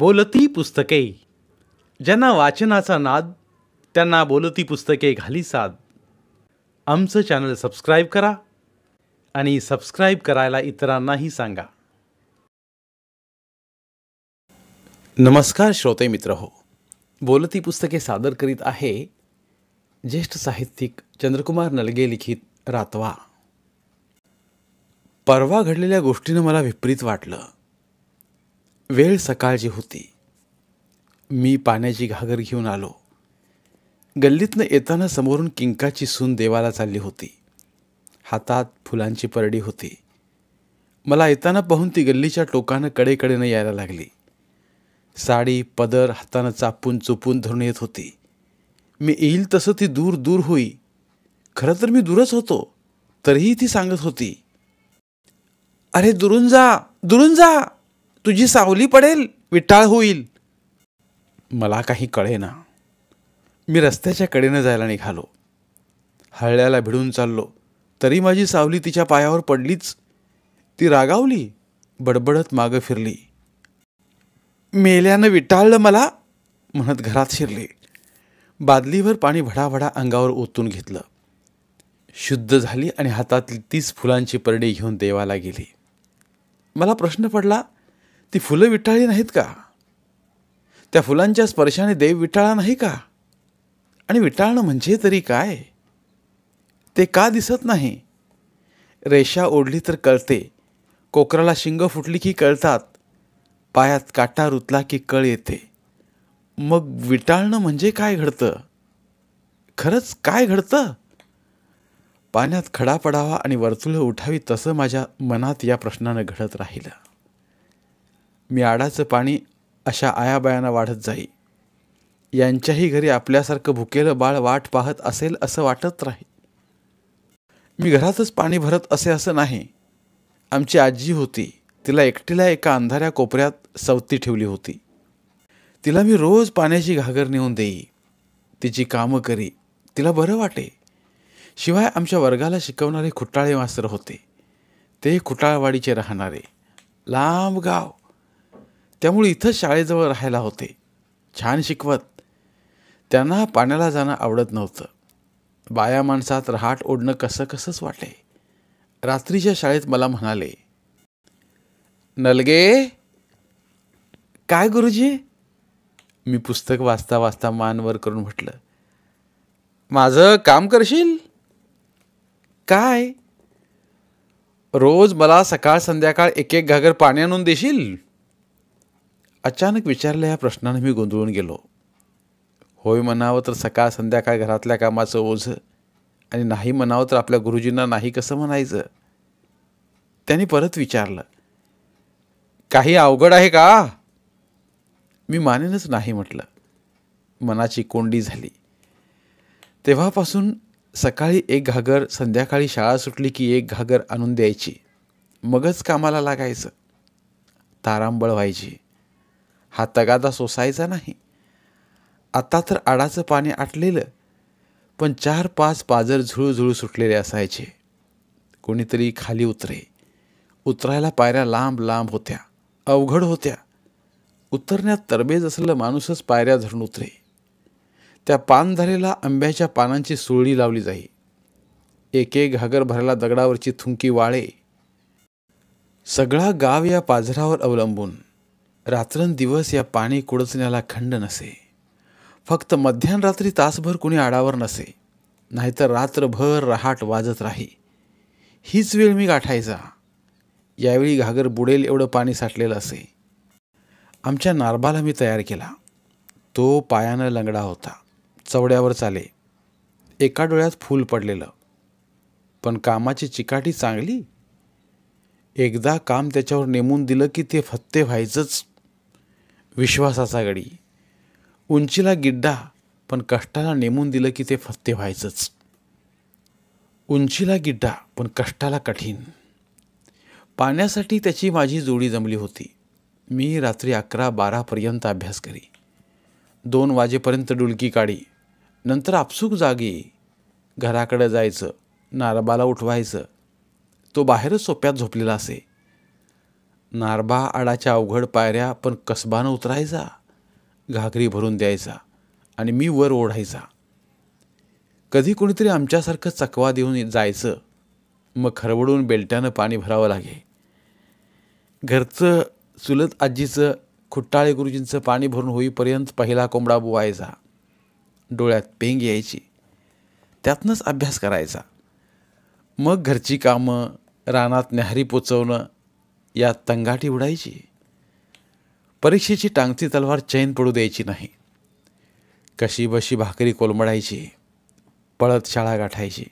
बोलती पुस्तके ज्यांना वाचनाचा नाद त्यांना बोलती पुस्तके घाली साद आमचं चॅनल सबस्क्राईब करा आणि सबस्क्राईब करायला इतरांनाही सांगा नमस्कार श्रोते मित्र हो बोलती पुस्तके सादर करीत आहे ज्येष्ठ साहित्यिक चंद्रकुमार नलगे लिखित रातवा परवा घडलेल्या गोष्टीनं मला विपरीत वाटलं वेळ सकाळची होती मी पाण्याची घागर घेऊन आलो गल्लीतनं येताना समोरून किंकाची सून देवाला चालली होती हातात फुलांची परडी होती मला येताना पाहून ती गल्लीच्या टोकानं कडेकडेनं यायला लागली साडी पदर हातानं चापून चुपून धरून येत होती मी येईल तसं ती दूर दूर होई खरं तर मी दूरच होतो तरीही ती सांगत होती अरे दुरून जा दुरून जा तुझी सावली पडेल विटाळ होईल मला काही कळेना मी रस्त्याच्या कडेनं जायला निघालो हळल्याला भिडून चाललो तरी माझी सावली तिच्या पायावर पडलीच ती रागावली बडबडत मागं फिरली मेल्यानं विटाळलं मला म्हणत घरात शिरले बादलीवर पाणी भडाभडा अंगावर ओतून घेतलं शुद्ध झाली आणि हातातली तीस फुलांची परडी घेऊन देवाला गेली मला प्रश्न पडला ती फुलं विटाळी नाहीत का त्या फुलांच्या स्पर्शाने देव विटाळा नाही का आणि विटाळणं म्हणजे तरी काय ते का दिसत नाही रेषा ओढली तर कळते कोकराला शिंग फुटली की कळतात पायात काटा रुतला की कळ येते मग विटाळणं म्हणजे काय घडतं खरंच काय घडतं पाण्यात खडा पडावा आणि वर्तुळं उठावी तसं माझ्या मनात या प्रश्नानं घडत राहिलं मी आडाचं पाणी अशा आयाबायांना वाढत जाई यांच्याही घरी आपल्यासारखं भुकेलं बाळ वाट पाहत असेल असं वाटत राही मी घरातच पाणी भरत असे असं नाही आमची आजी होती तिला एकटीला एका अंधाऱ्या कोपऱ्यात सवती ठेवली होती तिला मी रोज पाण्याची घागर नेऊन देई तिची कामं करी तिला बरं वाटे शिवाय आमच्या वर्गाला शिकवणारे खुटाळे मास्तर होते ते खुटाळवाडीचे राहणारे लांब गाव त्यामुळे इथं शाळेजवळ राहायला होते छान शिकवत त्यांना पाण्याला जाणं आवडत नव्हतं बाया माणसात रहाट ओढणं कसं कसंच वाटे रात्रीच्या शाळेत मला म्हणाले नलगे काय गुरुजी मी पुस्तक वाचता वाचता मानवर करून म्हटलं माझं काम करशील काय रोज मला सकाळ संध्याकाळ एक एक घागर पाणी आणून देशील अचानक विचारल्या या प्रश्नानं मी गोंधळून गेलो होय म्हणावं तर सकाळ संध्याकाळ घरातल्या कामाचं ओझं आणि नाही म्हणावं तर आपल्या गुरुजींना नाही कसं म्हणायचं त्यांनी परत विचारलं काही अवघड आहे का मी मानेनच नाही म्हटलं मनाची कोंडी झाली तेव्हापासून सकाळी एक घागर संध्याकाळी शाळा सुटली की एक घागर आणून द्यायची मगच कामाला लागायचं तारांबळ व्हायची हा तगादा सोसायचा नाही आता तर आडाचं पाणी आटलेलं पण चार पाच पाजर झुळूझुळू सुटलेले असायचे कोणीतरी खाली उतरे उतरायला पायऱ्या लांब लांब होत्या अवघड होत्या उतरण्यात तरबेज असलेलं माणूसच पायऱ्या धरून उतरे त्या पानधरेला आंब्याच्या पानांची सुळी लावली जाई एक एक घागर भरायला दगडावरची थुंकी वाळे सगळा गाव या पाझरावर अवलंबून रात्रंदिवस या पाणी कुडचण्याला खंड नसे फक्त रात्री तासभर कुणी आडावर नसे नाहीतर रात्रभर रहाट वाजत राही हीच वेळ मी गाठायचा यावेळी घागर बुडेल एवढं पाणी साठलेलं असे आमच्या नारबाला मी तयार केला तो पायानं लंगडा होता चवड्यावर चाले एका डोळ्यात फूल पडलेलं पण कामाची चिकाटी चांगली एकदा काम त्याच्यावर नेमून दिलं की ते फत्ते व्हायचंच विश्वासाचा गडी उंचीला गिड्डा पण कष्टाला नेमून दिलं की ते फत्ते व्हायचंच उंचीला गिड्डा पण कष्टाला कठीण पाण्यासाठी त्याची माझी जोडी जमली होती मी रात्री अकरा बारापर्यंत अभ्यास करी दोन वाजेपर्यंत डुलकी काढी नंतर आपसूक जागी घराकडं जायचं नारबाला उठवायचं तो बाहेरच सोप्यात झोपलेला असे नारबा आडाच्या अवघड पायऱ्या पण कसबानं उतरायचा घागरी भरून द्यायचा आणि मी वर ओढायचा कधी कोणीतरी आमच्यासारखं चकवा देऊन जायचं मग खरवडून बेलट्यानं पाणी भरावं लागे घरचं चुलत आजीचं खुट्टाळे गुरुजींचं पाणी भरून होईपर्यंत पहिला कोंबडा बुवायचा डोळ्यात पेंग यायची त्यातनंच अभ्यास करायचा मग घरची कामं रानात न्याहारी पोचवणं या तंगाटी उडायची परीक्षेची टांगती तलवार चैन पडू द्यायची नाही कशी बशी भाकरी कोलमडायची पळत शाळा गाठायची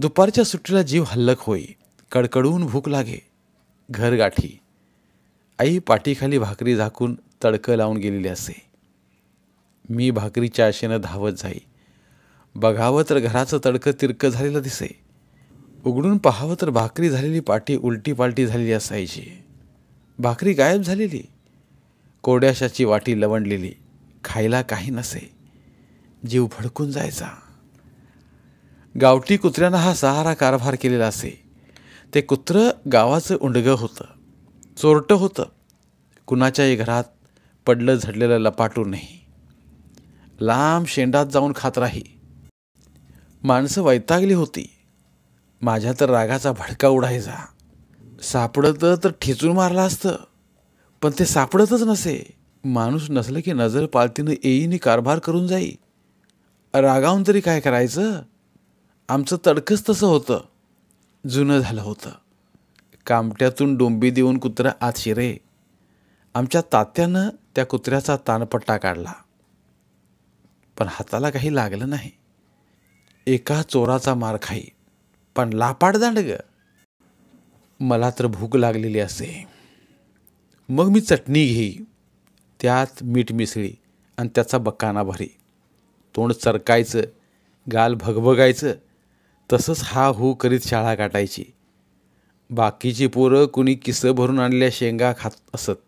दुपारच्या सुट्टीला जीव हल्लक होई कडकडून भूक लागे घर गाठी आई पाठीखाली भाकरी झाकून तडकं लावून गेलेली असे मी भाकरीच्या आशेनं धावत जाई बघावं तर घराचं तडकं तिरकं झालेलं दिसे उघडून पाहावं तर भाकरी झालेली पाटी उलटी पालटी झालेली असायची भाकरी गायब झालेली कोड्याशाची वाटी लवणलेली खायला काही नसे जीव भडकून जायचा गावठी कुत्र्यांना हा सहारा कारभार केलेला असे ते कुत्रं गावाचं उंडगं होतं चोरटं होतं कुणाच्याही घरात पडलं झडलेलं लपाटू नाही लांब शेंडात जाऊन खात राही माणसं वैतागली होती माझ्या तर रागाचा भडका उडायचा सापडतं तर ठेचून मारलं असतं पण ते सापडतच नसे माणूस नसलं की नजर पालतीनं येईनी कारभार करून जाई रागावून तरी काय करायचं आमचं तडकंच तसं होतं जुनं झालं होतं कामट्यातून डोंबी देऊन कुत्रा आत शिरे आमच्या तात्यानं त्या कुत्र्याचा तानपट्टा काढला पण हाताला काही लागलं नाही एका चोराचा मार खाई पण लापाटदांड ग मला तर भूक लागलेली असे मग मी चटणी घेई त्यात मीठ मिसळी आणि त्याचा बकाना भरी तोंड चरकायचं गाल भगभगायचं तसंच हा हू करीत शाळा काटायची बाकीची पोरं कुणी किसं भरून आणल्या शेंगा खात असत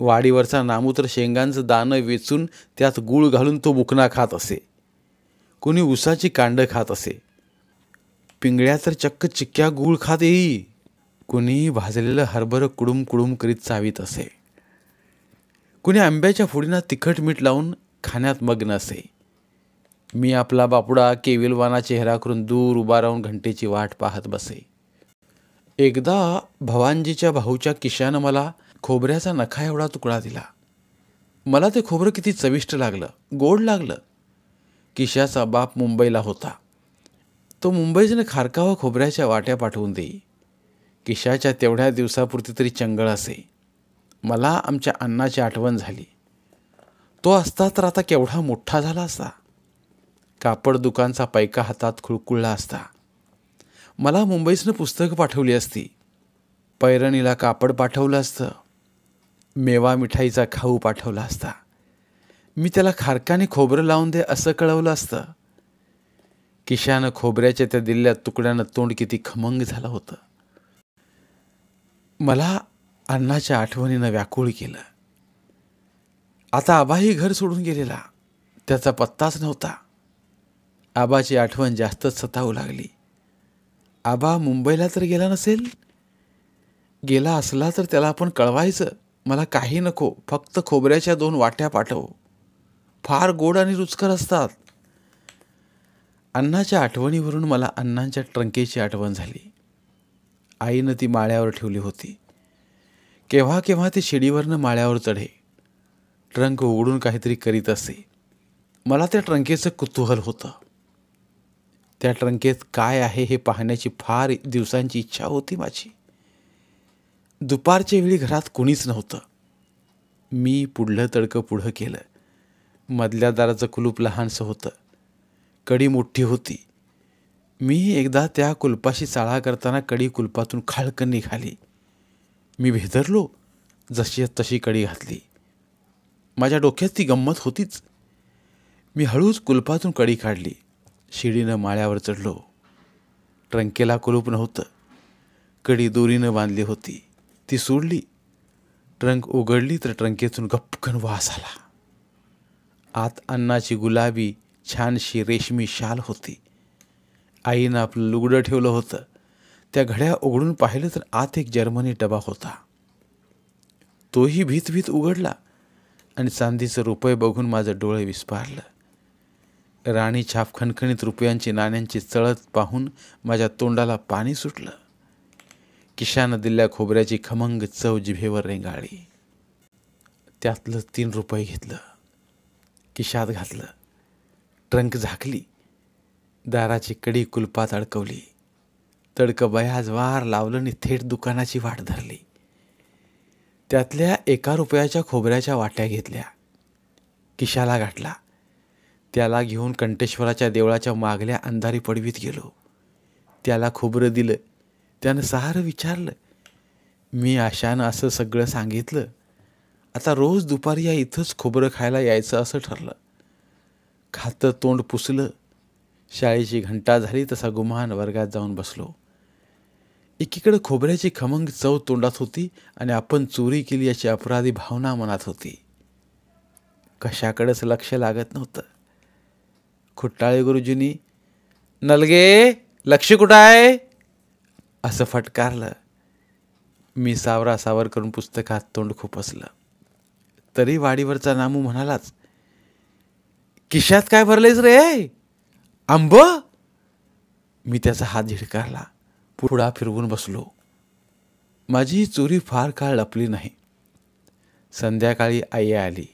वाडीवरचा नामूत्र शेंगांचं दानं वेचून त्यात गूळ घालून तो बुकणा खात असे कुणी उसाची कांडं खात असे पिंगळ्या तर चक्क चिक्क्या गूळ खात येई कुणी भाजलेलं हरभरं कुडूम कुडूम करीत चावीत असे कुणी आंब्याच्या फोडींना तिखट मीठ लावून खाण्यात मग्न असे मी आपला बापुडा केविलवाना चेहरा करून दूर उभा राहून घंटेची वाट पाहत बसे एकदा भवानजीच्या भाऊच्या किशानं मला खोबऱ्याचा नखा एवढा तुकडा दिला मला ते खोबरं किती चविष्ट लागलं गोड लागलं किशाचा बाप मुंबईला होता तो मुंबईजनं खारकावा खोबऱ्याच्या वाट्या पाठवून देई किशाच्या तेवढ्या दिवसापुरती तरी चंगळ असे मला आमच्या अन्नाची आठवण झाली तो असता तर आता केवढा मोठा झाला असता कापड दुकानचा पैका हातात खुळकुळला असता मला मुंबईसनं पुस्तकं पाठवली असती पैरणीला कापड पाठवलं असतं मेवा मिठाईचा खाऊ पाठवला असता मी त्याला खारकाने खोबरं लावून दे असं कळवलं असतं किशानं खोबऱ्याच्या त्या दिलेल्या तुकड्यानं तोंड किती खमंग झालं होतं मला अण्णाच्या आठवणीनं व्याकुळ केलं आता आबाही घर सोडून गेलेला त्याचा पत्ताच नव्हता आबाची आठवण जास्तच सतावू लागली आबा मुंबईला तर गेला नसेल गेला असला तर त्याला आपण कळवायचं मला काही नको फक्त खोबऱ्याच्या दोन वाट्या पाठव फार गोड आणि रुचकर असतात अण्णाच्या आठवणीवरून मला अण्णांच्या ट्रंकेची आठवण झाली आईनं ती माळ्यावर ठेवली होती केव्हा केव्हा ते शिडीवरनं माळ्यावर चढे ट्रंक उघडून काहीतरी करीत असे मला त्या ट्रंकेचं कुतूहल होतं त्या ट्रंकेत काय आहे हे पाहण्याची फार दिवसांची इच्छा होती माझी दुपारच्या वेळी घरात कुणीच नव्हतं मी पुढलं तडकं पुढं केलं मधल्या दाराचं कुलूप लहानसं होतं कडी मोठी होती मी एकदा त्या कुलपाशी चाळा करताना कडी कुलपातून खाळकन निघाली मी भेदरलो जशी तशी कडी घातली माझ्या डोक्यात ती गंमत होतीच मी हळूच कुलपातून कडी काढली शिडीनं माळ्यावर चढलो ट्रंकेला कुलूप नव्हतं कडी दोरीनं बांधली होती ती सोडली ट्रंक उघडली तर ट्रंकेतून गपकन वास आला आत अन्नाची गुलाबी छानशी रेशमी शाल होती आईनं आपलं लुगडं ठेवलं होतं त्या घड्या उघडून पाहिलं तर आत एक जर्मनी डबा होता तोही भीतभीत उघडला आणि चांदीचं रुपये बघून माझं डोळे विस्पारलं राणी छाप खणखणीत रुपयांची नाण्यांची चळत पाहून माझ्या तोंडाला पाणी सुटलं किशानं दिल्या खोबऱ्याची खमंग चव जिभेवर रेंगाळी त्यातलं तीन रुपये घेतलं किशात घातलं ट्रंक झाकली दाराची कडी कुलपात अडकवली तडकं बयाज वार लावलं आणि थेट दुकानाची वाट धरली त्यातल्या एका रुपयाच्या खोबऱ्याच्या वाट्या घेतल्या किशाला गाठला त्याला घेऊन कंटेश्वराच्या देवळाच्या मागल्या अंधारी पडवीत गेलो त्याला खोबरं दिलं त्यानं सहारं विचारलं मी आशानं असं सगळं सांगितलं आता रोज दुपारी या इथंच खोबरं खायला यायचं असं ठरलं खातं तोंड पुसलं शाळेची घंटा झाली तसा गुमान वर्गात जाऊन बसलो एकीकडे खोबऱ्याची खमंग चव तोंडात होती आणि आपण चोरी केली याची अपराधी भावना मनात होती कशाकडेच लक्ष लागत नव्हतं खुट्टाळे गुरुजींनी नलगे लक्ष कुठं आहे असं फटकारलं मी सावरा सावर करून पुस्तकात तोंड खुपसलं तरी वाडीवरचा नामू म्हणालाच किशात काय भरलेस रे आंब मी त्याचा हात झिडकारला पुढा फिरवून बसलो माझी ही चोरी फार काळ लपली नाही संध्याकाळी आई आली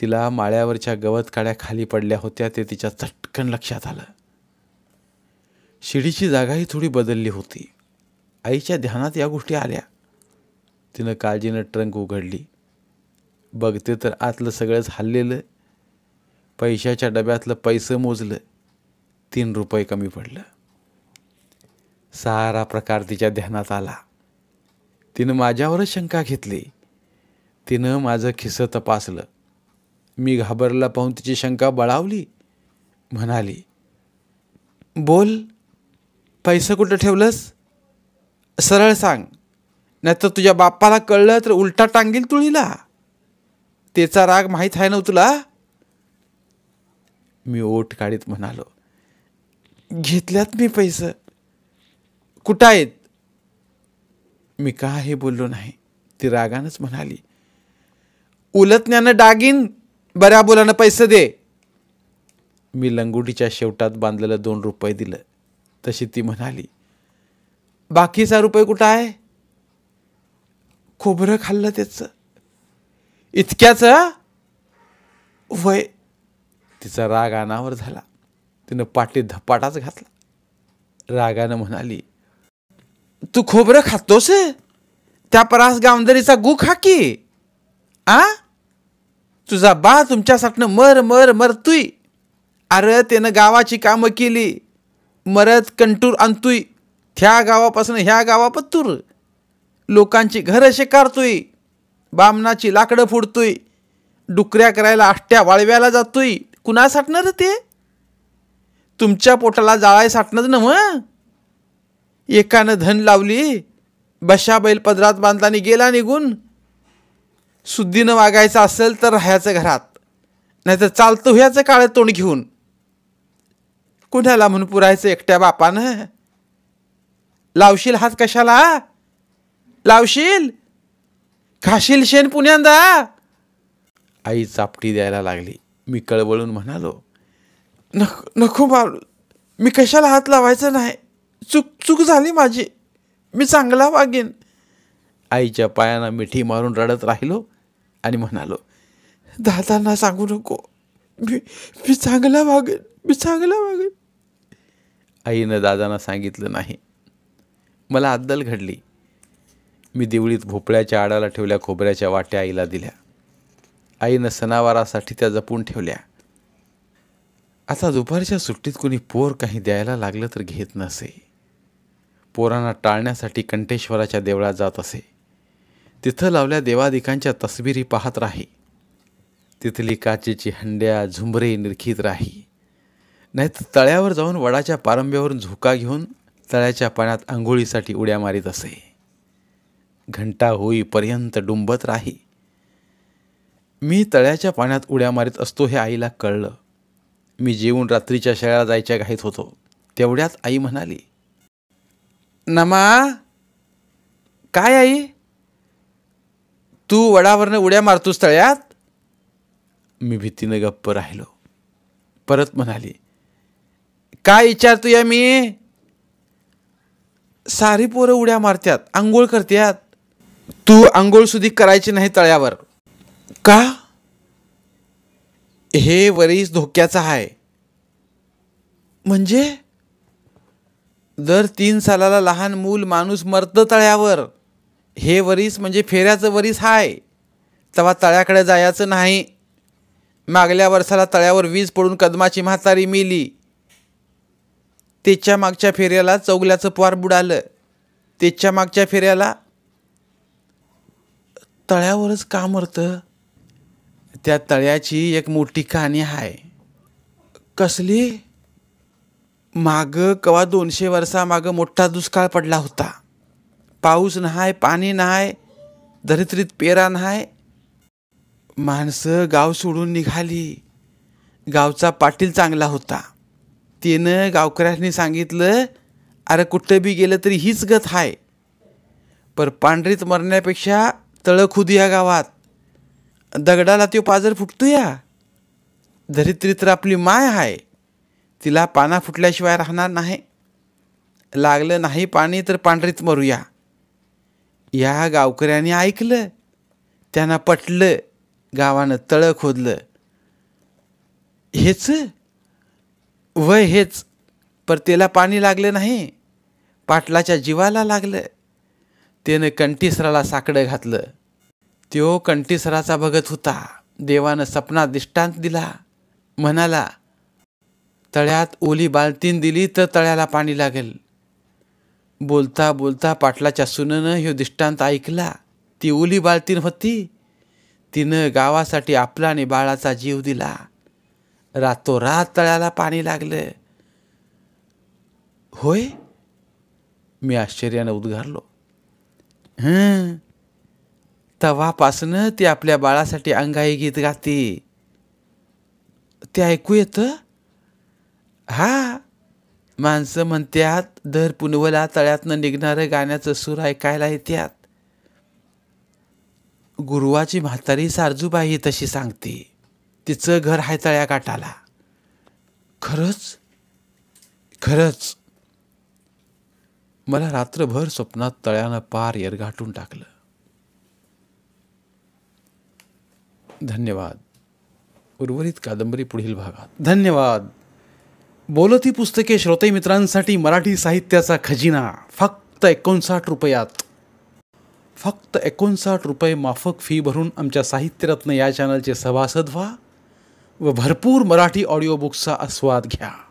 तिला माळ्यावरच्या गवत काड्या खाली पडल्या होत्या ते तिच्या चटकन लक्षात आलं शिडीची जागाही थोडी बदलली होती आईच्या ध्यानात या गोष्टी आल्या तिनं काळजीनं ट्रंक उघडली बघते तर आतलं सगळंच हल्लेलं पैशाच्या डब्यातलं पैसं मोजलं तीन रुपये कमी पडलं सारा प्रकार तिच्या ध्यानात आला तिनं माझ्यावरच शंका घेतली तिनं माझं खिसं तपासलं मी घाबरला पाहून तिची शंका बळावली म्हणाली बोल पैसे कुठं ठेवलंस सरळ सांग नाहीतर तुझ्या बाप्पाला कळलं तर उलटा टांगील तुळीला त्याचा राग माहीत आहे ना तुला मी ओठ काढीत म्हणालो घेतल्यात मी पैसे कुठं आहेत मी का हे बोललो नाही ती रागानच म्हणाली उलतण्यानं डागीन बऱ्या बोलानं पैसे दे मी लंगोटीच्या शेवटात बांधलेलं दोन रुपये दिलं तशी ती म्हणाली बाकीचा रुपये कुठं आहे खोबरं खाल्लं त्याचं इतक्याच वय तिचा राग अनावर झाला तिनं पाटी धपाटाच घातला रागानं म्हणाली तू खोबरं खातोस त्या परास गावंदरीचा गु खा की आ तुझा बा तुमच्यासाठी मर मर मरतुय अरे त्यानं गावाची कामं केली मरत कंटूर आणतुय त्या गावापासून ह्या गावापत्तूर लोकांची घरं शिकारतोय बामणाची लाकडं फुडतोय डुकऱ्या करायला आष्ट्या वाळव्याला जातोय कुणा साठणार ते तुमच्या पोटाला जाळाय साठणार मग एकानं धन लावली बशा बैल पदरात बांधला गेला निघून सुद्धीनं वागायचं असेल तर राहायचं घरात नाहीतर चालतो ह्याचं काळं तोंड घेऊन कुणाला म्हणून पुरायचं एकट्या बापानं लावशील हात कशाला लावशील खाशील शेण पुण्यांदा आई चापटी द्यायला लागली मी कळवळून म्हणालो नको नको बाळू मी कशाला हात लावायचा नाही चूक चूक झाली माझी मी चांगला वागेन आईच्या पायांना मिठी मारून रडत राहिलो आणि म्हणालो दादांना सांगू नको मी मी चांगला वागेन मी चांगला वागेन आईनं दादांना सांगितलं नाही मला अद्दल घडली मी देवळीत भोपळ्याच्या आडाला ठेवल्या खोबऱ्याच्या वाट्या आईला दिल्या आईनं सणावारासाठी त्या जपून ठेवल्या आता दुपारच्या सुट्टीत कोणी पोर काही द्यायला लागलं तर घेत नसे पोरांना टाळण्यासाठी कंठेश्वराच्या देवळात जात असे तिथं लावल्या देवादिकांच्या तस्बिरी पाहत राही तिथली काचेची हंड्या झुंबरे निरखीत राही नाहीतर तळ्यावर जाऊन वडाच्या पारंब्यावरून झोका घेऊन तळ्याच्या पाण्यात आंघोळीसाठी उड्या मारीत असे घंटा होईपर्यंत डुंबत राही मी तळ्याच्या पाण्यात उड्या मारत असतो हे आईला कळलं मी जेवून रात्रीच्या शाळा जायच्या घाईत होतो तेवढ्यात आई म्हणाली नमा काय आई तू वडावरनं उड्या मारतोस तळ्यात मी भीतीनं गप्प राहिलो परत म्हणाली काय विचारतो या मी सारी पोरं उड्या मारत्यात आंघोळ करत्यात तू आंघोळ सुधी करायची नाही तळ्यावर का हे वरीस धोक्याचं आहे म्हणजे दर तीन सालाला लहान मूल माणूस मरतं तळ्यावर हे वरीस म्हणजे फेऱ्याचं वरीस हाय तेव्हा तळ्याकडे जायचं नाही मागल्या वर्षाला तळ्यावर वीज पडून कदमाची म्हातारी मिली त्याच्या मागच्या फेऱ्याला चौगल्याचं पार बुडालं त्याच्या मागच्या फेऱ्याला तळ्यावरच का मरतं त्या तळ्याची एक मोठी कहाणी आहे कसली माग कवा दोनशे वर्षा मागं मोठा दुष्काळ पडला होता पाऊस नाही पाणी नाही दरित्रीत पेरा नाही माणसं गाव सोडून निघाली गावचा पाटील चांगला होता तिनं गावकऱ्यांनी सांगितलं अरे कुठं बी गेलं तरी हीच गत आहे पर पांढरीत मरण्यापेक्षा खुद या गावात दगडाला तो पाजर फुटतो या धरित्री तर आपली माय आहे तिला पाना फुटल्याशिवाय राहणार नाही लागलं नाही पाणी तर पांढरीत मरूया या गावकऱ्यांनी ऐकलं त्यांना पटलं गावानं तळं खोदलं हेच वय हेच पर त्याला पाणी लागलं नाही पाटलाच्या जीवाला लागलं त्यानं कंठीसराला साकडं घातलं त्यो कंठीसराचा भगत होता देवानं सपना दिष्टांत दिला म्हणाला तळ्यात ओली बालतीन दिली तर तळ्याला पाणी लागेल बोलता बोलता पाटलाच्या सुननं ह्यो दिष्टांत ऐकला ती ओली बालतीन होती तिनं गावासाठी आपला आणि बाळाचा जीव दिला रातोरात तळ्याला पाणी लागलं होय मी आश्चर्यानं उद्गारलो हं तव्हापासनं ती आपल्या बाळासाठी अंगाई गीत गाते ते ऐकू येतं हा माणसं म्हणत्यात दर पुनवला तळ्यातनं निघणारं गाण्याचं सूर ऐकायला येत्यात गुरुवाची म्हातारी सारजूबाई तशी सांगते तिचं घर आहे तळ्या काटाला खरंच खरंच मला रात्रभर स्वप्नात तळ्यानं पार येरगाटून टाकलं धन्यवाद उर्वरित कादंबरी पुढील भागात धन्यवाद बोलती पुस्तके श्रोते मित्रांसाठी मराठी साहित्याचा खजिना फक्त एकोणसाठ रुपयात फक्त एकोणसाठ रुपये माफक फी भरून आमच्या साहित्यरत्न या चॅनलचे सभासद व्हा व भरपूर मराठी ऑडिओ आस्वाद घ्या